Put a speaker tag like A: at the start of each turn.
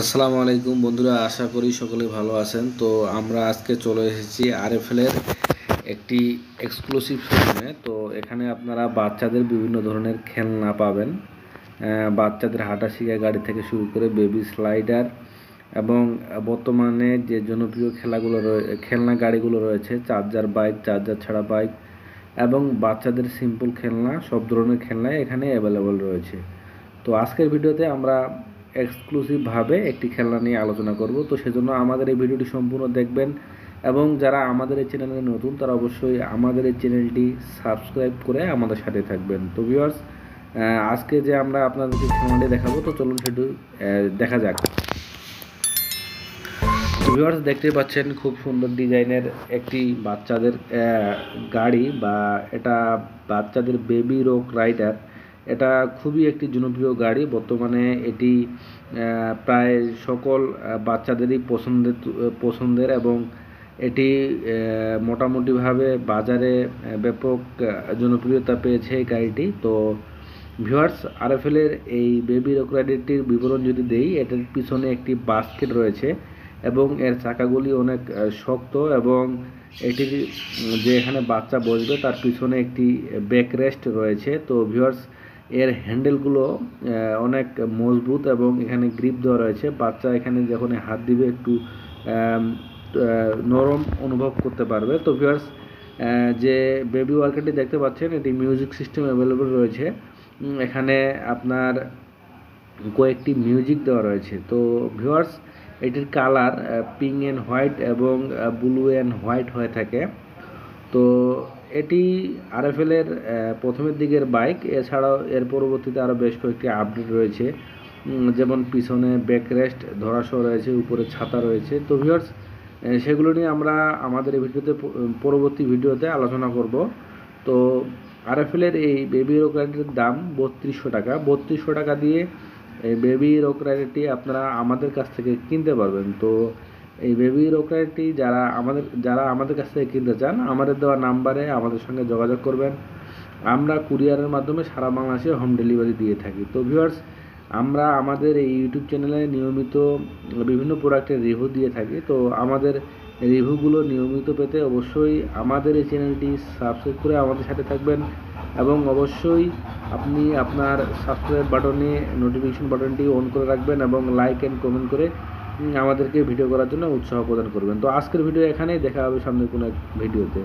A: আসসালামু আলাইকুম বন্ধুরা আশা করি সকলে ভালো আছেন তো আমরা আজকে চলে এসেছি আরএফএলের একটি এক্সক্লুসিভ শোরুমে তো এখানে আপনারা বাচ্চাদের বিভিন্ন ধরনের খেলনা পাবেন বাচ্চাদের হাঁটা শিখা গাড়ি থেকে শুরু করে বেবি স্লাইডার এবং বর্তমানে যে জনপ্রিয় খেলাগুলো খেলনা গাড়িগুলো রয়েছে চার্জার বাইক চার্জার ছাড়া বাইক এবং বাচ্চাদের সিম্পল খেলনা সব ধরনের খেলনাই এখানে অ্যাভেলেবল রয়েছে তো আজকের ভিডিওতে আমরা এক্সক্লুসিভভাবে একটি খেলনা নিয়ে আলোচনা করব তো সেজন্য আমাদের এই ভিডিওটি সম্পূর্ণ দেখবেন এবং যারা আমাদের এই চ্যানেলে নতুন তারা অবশ্যই আমাদের এই চ্যানেলটি সাবস্ক্রাইব করে আমাদের সাথে থাকবেন তো ভিউয়ার্স আজকে যে আমরা আপনাদেরকে খেলাটি দেখাবো তো চলুন সেটু দেখা যাক ভিউয়ার্স দেখতে পাচ্ছেন খুব সুন্দর ডিজাইনের একটি বাচ্চাদের গাড়ি বা এটা বাচ্চাদের বেবি রোক রাইডার এটা খুবই একটি জনপ্রিয় গাড়ি বর্তমানে এটি প্রায় সকল বাচ্চাদেরই পছন্দের পছন্দের এবং এটি মোটামুটিভাবে বাজারে ব্যাপক জনপ্রিয়তা পেয়েছে এই গাড়িটি তো ভিউয়ার্স আরএফএলের এই বেবি রক বিবরণ যদি দেই এটার পিছনে একটি বাস্কেট রয়েছে এবং এর চাকাগুলি অনেক শক্ত এবং এটির যে এখানে বাচ্চা বসবে তার পিছনে একটি ব্যাকরেস্ট রেস্ট রয়েছে তো ভিওয়ার্স এর হ্যান্ডেলগুলো অনেক মজবুত এবং এখানে গ্রিপ দেওয়া রয়েছে বাচ্চা এখানে যখন হাত দিবে একটু নরম অনুভব করতে পারবে তো ভিউয়ার্স যে বেবি ওয়ার্কারটি দেখতে পাচ্ছেন এটি মিউজিক সিস্টেম অ্যাভেলেবল রয়েছে এখানে আপনার কয়েকটি মিউজিক দেওয়া রয়েছে তো ভিউয়ার্স এটির কালার পিঙ্ক অ্যান্ড হোয়াইট এবং ব্লু অ্যান্ড হোয়াইট হয়ে থাকে তো এটি আরএফএলের প্রথমের দিকের বাইক এছাড়াও এর পরবর্তীতে আরও বেশ কয়েকটি আপডেট রয়েছে যেমন পিছনে ব্যাক রেস্ট ধরাসহ রয়েছে উপরে ছাতা রয়েছে তো ভিওর্স সেগুলো নিয়ে আমরা আমাদের এই ভিডিওতে পরবর্তী ভিডিওতে আলোচনা করব তো আরএফএলের এই বেবি রোক রাইডের দাম বত্রিশশো টাকা বত্রিশশো টাকা দিয়ে এই বেবি রোক রাইডারটি আপনারা আমাদের কাছ থেকে কিনতে পারবেন তো এই বেবি রোকারটি যারা আমাদের যারা আমাদের কাছ থেকে কিনতে চান আমাদের দেওয়া নাম্বারে আমাদের সঙ্গে যোগাযোগ করবেন আমরা কুরিয়ারের মাধ্যমে সারা বাংলাদেশে হোম ডেলিভারি দিয়ে থাকি তো ভিউয়ার্স আমরা আমাদের এই ইউটিউব চ্যানেলে নিয়মিত বিভিন্ন প্রোডাক্টের রিভিউ দিয়ে থাকি তো আমাদের রিভিউগুলো নিয়মিত পেতে অবশ্যই আমাদের এই চ্যানেলটি সাবস্ক্রাইব করে আমাদের সাথে থাকবেন এবং অবশ্যই আপনি আপনার সাবস্ক্রাইব বাটনে নোটিফিকেশন বাটনটি অন করে রাখবেন এবং লাইক অ্যান্ড কমেন্ট করে আমাদেরকে ভিডিও করার জন্য উৎসাহ প্রদান করবেন তো আজকের ভিডিও এখানেই দেখা হবে সামনে কোনো এক ভিডিওতে